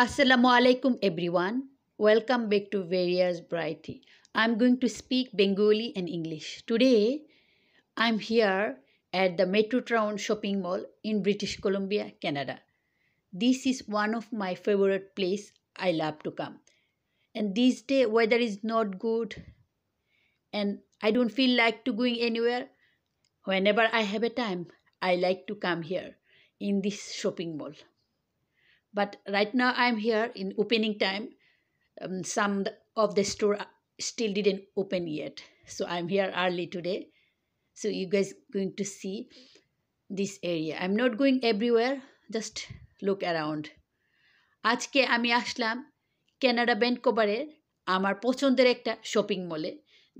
Assalamu alaikum everyone. Welcome back to Various Variety. I'm going to speak Bengali and English. Today I'm here at the Metro Town shopping mall in British Columbia, Canada. This is one of my favorite place I love to come. And these day weather is not good and I don't feel like to going anywhere. Whenever I have a time, I like to come here in this shopping mall. but right now i'm here in opening time um, some of the store still didn't open yet so i'm here early today so you guys going to see this area i'm not going everywhere just look around আজকে আমি আসলাম Canada ব্যাঙ্কোভারের আমার পছন্দের একটা shopping মলে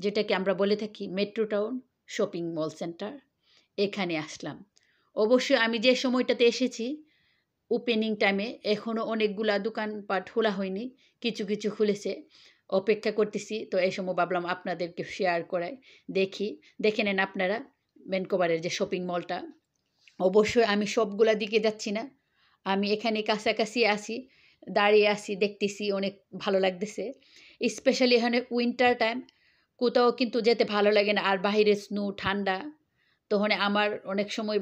যেটাকে আমরা বলে থাকি metro town shopping mall centre এখানে আসলাম অবশ্যই আমি যে সময়টাতে এসেছি ওপেনিং টাইমে এখনও অনেকগুলা দোকানপাট খোলা হয়নি কিছু কিছু খুলেছে অপেক্ষা করতেছি তো এই সময় ভাবলাম আপনাদেরকে শেয়ার করাই দেখি দেখে নেন আপনারা ভ্যানকোভারের যে শপিং মলটা অবশ্যই আমি সবগুলা দিকে যাচ্ছি না আমি এখানে কাছাকাছি আসি দাঁড়িয়ে আসি দেখতেছি অনেক ভালো লাগতেছে স্পেশালি এখানে উইন্টার টাইম কোথাও কিন্তু যেতে ভালো লাগে না আর বাহিরে স্নো ঠান্ডা তখন আমার অনেক সময়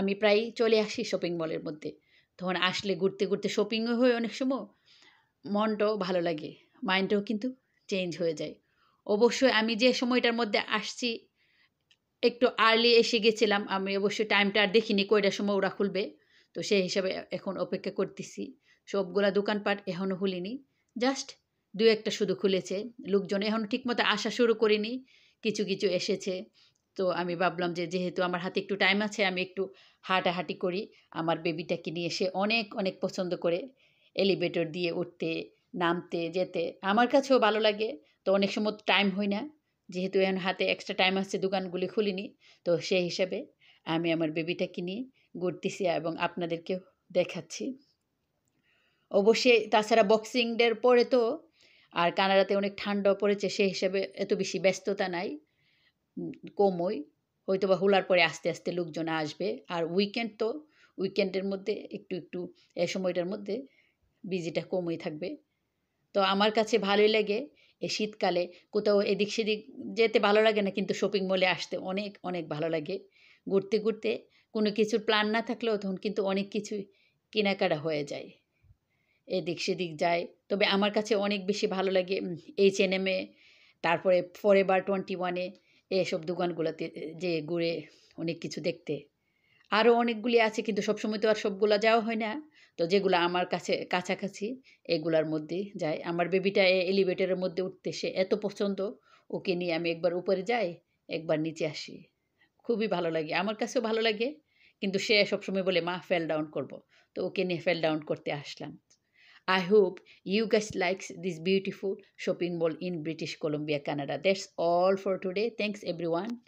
আমি প্রায় চলে আসি শপিং মলের মধ্যে তখন আসলে ঘুরতে ঘুরতে শপিংও হয় অনেক সময় মনটাও ভালো লাগে মাইন্ডটাও কিন্তু চেঞ্জ হয়ে যায় অবশ্যই আমি যে সময়টার মধ্যে আসছি একটু আর্লি এসে গেছিলাম আমি অবশ্যই টাইমটা আর দেখিনি কয়টার সময় ওরা খুলবে তো সেই হিসাবে এখন অপেক্ষা করতেছি সবগুলা দোকানপাট এখনও খুলিনি জাস্ট দু একটা শুধু খুলেছে লোকজন এখনও ঠিকমতো আসা শুরু করিনি কিছু কিছু এসেছে তো আমি ভাবলাম যে যেহেতু আমার হাতে একটু টাইম আছে আমি একটু হাঁটাহাঁটি করি আমার বেবিটাকে নিয়ে সে অনেক অনেক পছন্দ করে এলিভেটর দিয়ে উঠতে নামতে যেতে আমার কাছেও ভালো লাগে তো অনেক সময় টাইম হয় না যেহেতু এখন হাতে এক্সট্রা টাইম আছে দোকানগুলি খুলিনি তো সেই হিসাবে আমি আমার বেবিটাকে নিয়ে ঘুরতেছি এবং আপনাদেরকেও দেখাচ্ছি অবশ্যই তাছাড়া বক্সিং ডের পরে তো আর কানাডাতে অনেক ঠান্ডা পড়েছে সেই হিসাবে এত বেশি ব্যস্ততা নাই কমই হয়তো বা হুলার পরে আস্তে আস্তে লোকজন আসবে আর উইকেন্ড তো উইকেন্ডের মধ্যে একটু একটু এ সময়টার মধ্যে বিজিটা কমই থাকবে তো আমার কাছে ভালোই লাগে এই শীতকালে কোথাও এদিক সেদিক যেতে ভালো লাগে না কিন্তু শপিং মলে আসতে অনেক অনেক ভালো লাগে ঘুরতে ঘুরতে কোনো কিছুর প্ল্যান না থাকলেও তখন কিন্তু অনেক কিছু কেনাকাটা হয়ে যায় এদিক সেদিক যায় তবে আমার কাছে অনেক বেশি ভালো লাগে এইচ এন এমে তারপরে ফরেভার টোয়েন্টি ওয়ানে এসব দোকানগুলোতে যে ঘুরে অনেক কিছু দেখতে আরও অনেকগুলি আছে কিন্তু সবসময় তো আর সবগুলো যাওয়া হয় না তো যেগুলো আমার কাছে কাছাকাছি এগুলার মধ্যে যায় আমার বেবিটা এলিভেটরের মধ্যে উঠতে সে এত পছন্দ ওকে নিয়ে আমি একবার উপরে যাই একবার নিচে আসি খুবই ভালো লাগে আমার কাছেও ভালো লাগে কিন্তু সে সবসময় বলে মা ফেল ডাউন করব তো ওকে নিয়ে ফেল ডাউন করতে আসলাম I hope you guys likes this beautiful shopping mall in British Columbia, Canada. That's all for today. Thanks everyone.